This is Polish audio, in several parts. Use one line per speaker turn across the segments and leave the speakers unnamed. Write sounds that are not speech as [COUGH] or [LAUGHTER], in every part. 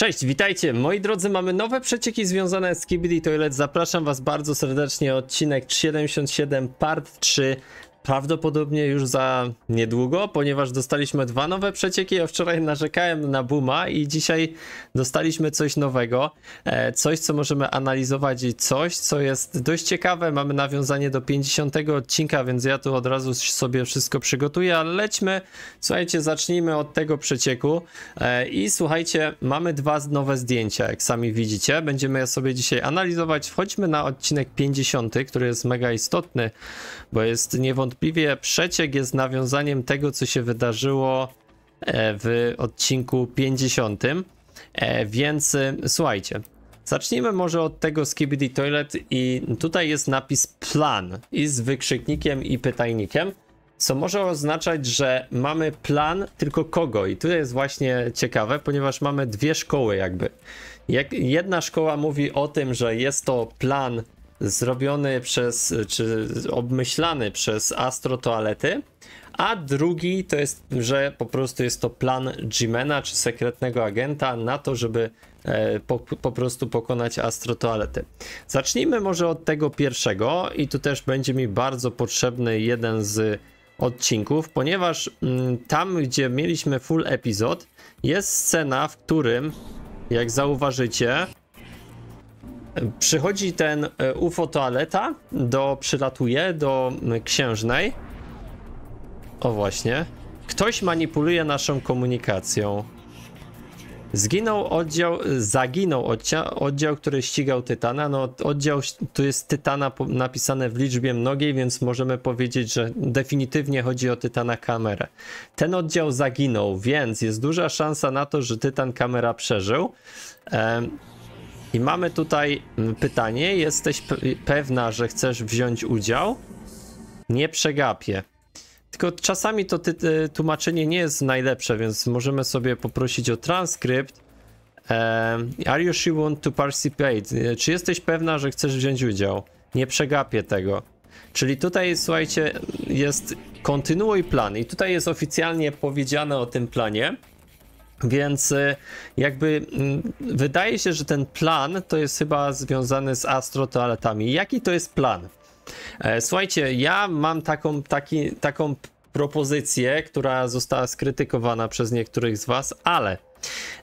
Cześć, witajcie. Moi drodzy, mamy nowe przecieki związane z Kibidi Toilet. Zapraszam was bardzo serdecznie. Odcinek 77 part 3 prawdopodobnie już za niedługo, ponieważ dostaliśmy dwa nowe przecieki. Ja wczoraj narzekałem na Booma i dzisiaj dostaliśmy coś nowego, e, coś co możemy analizować i coś co jest dość ciekawe. Mamy nawiązanie do 50 odcinka, więc ja tu od razu sobie wszystko przygotuję, ale lećmy. Słuchajcie, zacznijmy od tego przecieku e, i słuchajcie, mamy dwa nowe zdjęcia, jak sami widzicie. Będziemy je sobie dzisiaj analizować. Wchodźmy na odcinek 50, który jest mega istotny, bo jest niewątpliwie niewątpliwie przeciek jest nawiązaniem tego, co się wydarzyło e, w odcinku 50. E, więc e, słuchajcie, Zacznijmy może od tego Skibidi Toilet i tutaj jest napis plan i z wykrzyknikiem i pytajnikiem, co może oznaczać, że mamy plan tylko kogo i tutaj jest właśnie ciekawe, ponieważ mamy dwie szkoły jakby. jedna szkoła mówi o tym, że jest to plan zrobiony przez, czy obmyślany przez Astro Toalety, a drugi to jest, że po prostu jest to plan Jimena, czy sekretnego agenta, na to, żeby e, po, po, prostu pokonać Astro Toalety. Zacznijmy może od tego pierwszego i tu też będzie mi bardzo potrzebny jeden z odcinków, ponieważ mm, tam, gdzie mieliśmy full epizod, jest scena, w którym, jak zauważycie, Przychodzi ten e, UFO toaleta, do, przylatuje do księżnej. O właśnie. Ktoś manipuluje naszą komunikacją. Zginął oddział, zaginął oddział, oddział, który ścigał Tytana. No, oddział tu jest Tytana napisane w liczbie mnogiej, więc możemy powiedzieć, że definitywnie chodzi o Tytana kamerę. Ten oddział zaginął, więc jest duża szansa na to, że Tytan kamera przeżył. Ehm, i mamy tutaj mm, pytanie, jesteś pewna, że chcesz wziąć udział? Nie przegapię. Tylko czasami to ty, tłumaczenie nie jest najlepsze, więc możemy sobie poprosić o transkrypt. Um, are you sure want to participate? E, czy jesteś pewna, że chcesz wziąć udział? Nie przegapię tego. Czyli tutaj, słuchajcie, jest kontynuuj plan i tutaj jest oficjalnie powiedziane o tym planie. Więc y, jakby mm, wydaje się, że ten plan to jest chyba związany z astrotoaletami. Jaki to jest plan? E, słuchajcie, ja mam taką, taki, taką propozycję, która została skrytykowana przez niektórych z Was, ale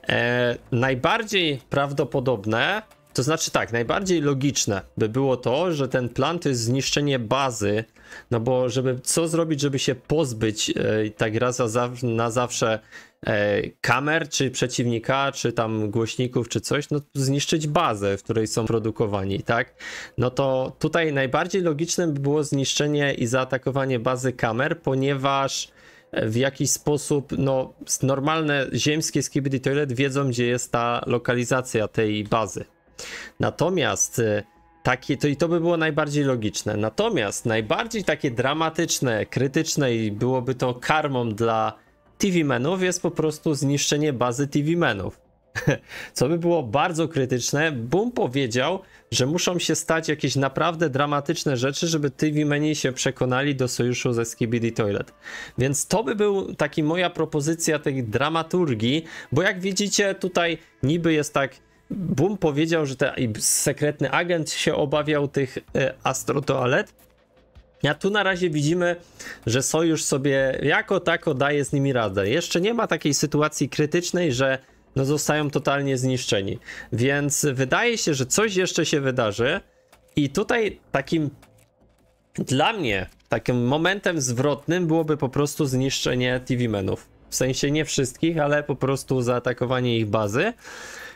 e, najbardziej prawdopodobne to znaczy tak, najbardziej logiczne by było to, że ten plan to jest zniszczenie bazy, no bo żeby co zrobić, żeby się pozbyć e, tak raz za, na zawsze e, kamer, czy przeciwnika, czy tam głośników, czy coś, no zniszczyć bazę, w której są produkowani, tak? No to tutaj najbardziej logiczne by było zniszczenie i zaatakowanie bazy kamer, ponieważ e, w jakiś sposób, no normalne ziemskie Skibidy toilet wiedzą, gdzie jest ta lokalizacja tej bazy. Natomiast y, takie, to i to by było najbardziej logiczne. Natomiast najbardziej takie dramatyczne, krytyczne i byłoby to karmą dla TV-menów jest po prostu zniszczenie bazy TV-menów. [LAUGHS] Co by było bardzo krytyczne, Boom powiedział, że muszą się stać jakieś naprawdę dramatyczne rzeczy, żeby TV-meni się przekonali do sojuszu ze Skibidi Toilet. Więc to by był taki moja propozycja tej dramaturgii, bo jak widzicie tutaj niby jest tak Boom powiedział, że ten sekretny agent się obawiał tych e, astrotoalet. A tu na razie widzimy, że sojusz sobie jako tako daje z nimi radę. Jeszcze nie ma takiej sytuacji krytycznej, że no zostają totalnie zniszczeni. Więc wydaje się, że coś jeszcze się wydarzy. I tutaj takim dla mnie takim momentem zwrotnym byłoby po prostu zniszczenie TV-menów. W sensie nie wszystkich, ale po prostu zaatakowanie ich bazy.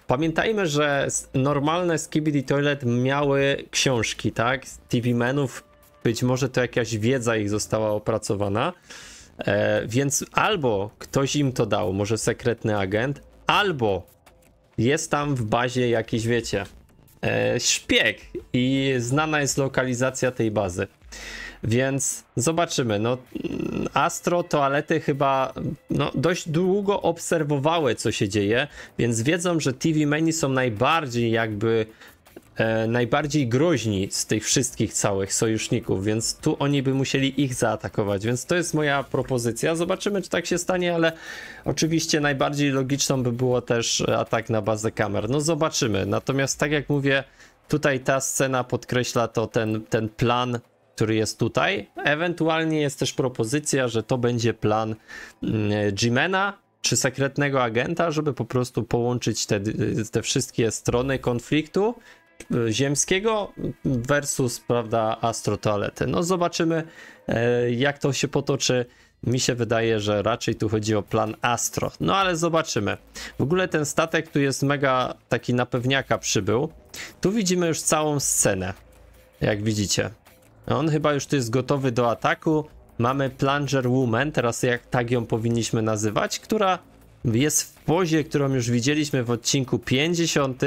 Pamiętajmy, że normalne Skibidi Toilet miały książki, tak? TV menów, być może to jakaś wiedza ich została opracowana. E, więc albo ktoś im to dał, może sekretny agent, albo jest tam w bazie jakiś, wiecie, e, szpieg i znana jest lokalizacja tej bazy. Więc zobaczymy. No, astro toalety chyba no, dość długo obserwowały, co się dzieje, więc wiedzą, że TV Meni są najbardziej jakby e, najbardziej groźni z tych wszystkich całych sojuszników, więc tu oni by musieli ich zaatakować. Więc to jest moja propozycja. Zobaczymy, czy tak się stanie, ale oczywiście najbardziej logiczną by było też e, atak na bazę kamer. No zobaczymy. Natomiast tak jak mówię, tutaj ta scena podkreśla to ten, ten plan który jest tutaj. Ewentualnie jest też propozycja, że to będzie plan mm, Jimena czy sekretnego agenta, żeby po prostu połączyć te, te wszystkie strony konfliktu y, ziemskiego versus, prawda, astrotoalety. No zobaczymy, e, jak to się potoczy. Mi się wydaje, że raczej tu chodzi o plan Astro. No ale zobaczymy. W ogóle ten statek tu jest mega taki na pewniaka przybył. Tu widzimy już całą scenę. Jak widzicie. On chyba już tu jest gotowy do ataku. Mamy Plunger Woman, teraz jak tak ją powinniśmy nazywać, która jest w pozie, którą już widzieliśmy w odcinku 50.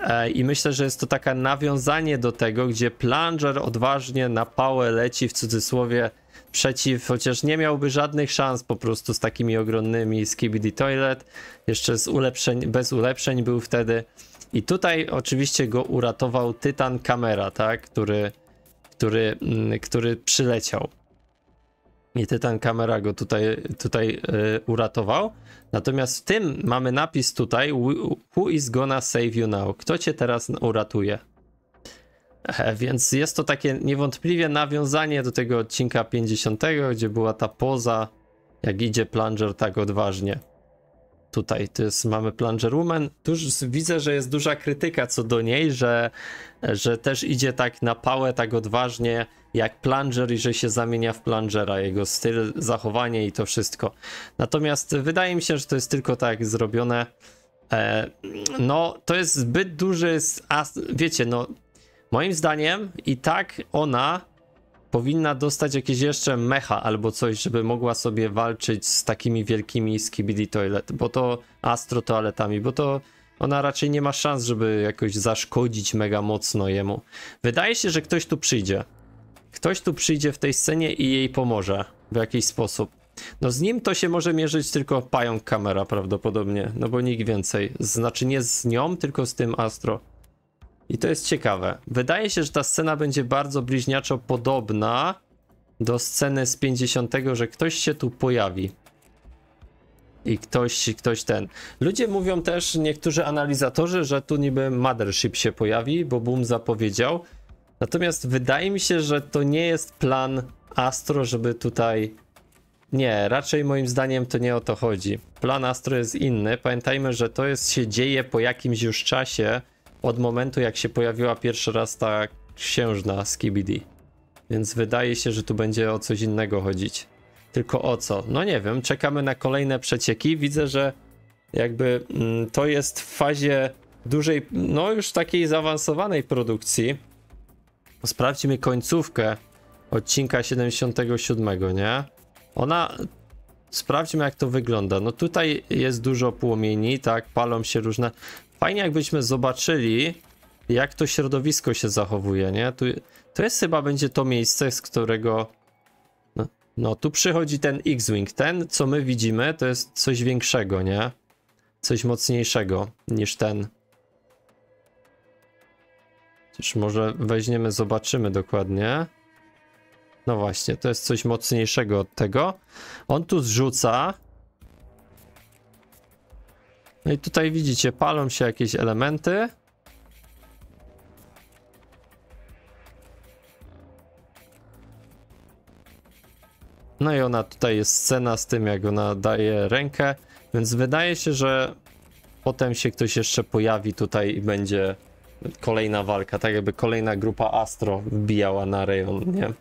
E, I myślę, że jest to takie nawiązanie do tego, gdzie Plunger odważnie na pałę leci w cudzysłowie przeciw, chociaż nie miałby żadnych szans po prostu z takimi ogromnymi Skibidi Toilet, jeszcze z ulepszeń, bez ulepszeń był wtedy. I tutaj oczywiście go uratował Tytan Kamera, tak, który który, mm, który przyleciał. I Tytan Kamera go tutaj, tutaj yy, uratował. Natomiast w tym mamy napis tutaj Who is gonna save you now? Kto cię teraz uratuje? E, więc jest to takie niewątpliwie nawiązanie do tego odcinka 50, gdzie była ta poza, jak idzie plunger tak odważnie tutaj to jest, mamy Plunger Woman. Tuż widzę, że jest duża krytyka co do niej, że, że też idzie tak na pałę, tak odważnie jak Plunger i że się zamienia w Plungera, jego styl, zachowanie i to wszystko. Natomiast wydaje mi się, że to jest tylko tak zrobione. E, no, to jest zbyt duży, wiecie, no, moim zdaniem i tak ona powinna dostać jakieś jeszcze mecha albo coś, żeby mogła sobie walczyć z takimi wielkimi skibidi toilet, bo to astro toaletami, bo to ona raczej nie ma szans, żeby jakoś zaszkodzić mega mocno jemu. Wydaje się, że ktoś tu przyjdzie. Ktoś tu przyjdzie w tej scenie i jej pomoże w jakiś sposób. No z nim to się może mierzyć tylko pająk kamera prawdopodobnie, no bo nikt więcej. Znaczy nie z nią, tylko z tym Astro. I to jest ciekawe. Wydaje się, że ta scena będzie bardzo bliźniaczo podobna do sceny z 50, że ktoś się tu pojawi. I ktoś, ktoś ten. Ludzie mówią też, niektórzy analizatorzy, że tu niby Mothership się pojawi, bo Boom zapowiedział. Natomiast wydaje mi się, że to nie jest plan Astro, żeby tutaj. Nie, raczej moim zdaniem to nie o to chodzi. Plan Astro jest inny. Pamiętajmy, że to jest, się dzieje po jakimś już czasie od momentu jak się pojawiła pierwszy raz ta księżna z KBD. Więc wydaje się, że tu będzie o coś innego chodzić. Tylko o co? No nie wiem, czekamy na kolejne przecieki. Widzę, że jakby mm, to jest w fazie dużej, no już takiej zaawansowanej produkcji. Sprawdźmy końcówkę odcinka 77, nie? Ona, sprawdźmy jak to wygląda. No tutaj jest dużo płomieni, tak, palą się różne. Fajnie jakbyśmy zobaczyli, jak to środowisko się zachowuje, nie? Tu, to jest chyba będzie to miejsce, z którego... No, no tu przychodzi ten X-Wing. Ten, co my widzimy, to jest coś większego, nie? Coś mocniejszego niż ten. Czyż może weźmiemy, zobaczymy dokładnie. No właśnie, to jest coś mocniejszego od tego. On tu zrzuca. No i tutaj widzicie, palą się jakieś elementy. No i ona tutaj jest scena z tym, jak ona daje rękę, więc wydaje się, że potem się ktoś jeszcze pojawi tutaj i będzie kolejna walka, tak jakby kolejna grupa Astro wbijała na rejon, nie?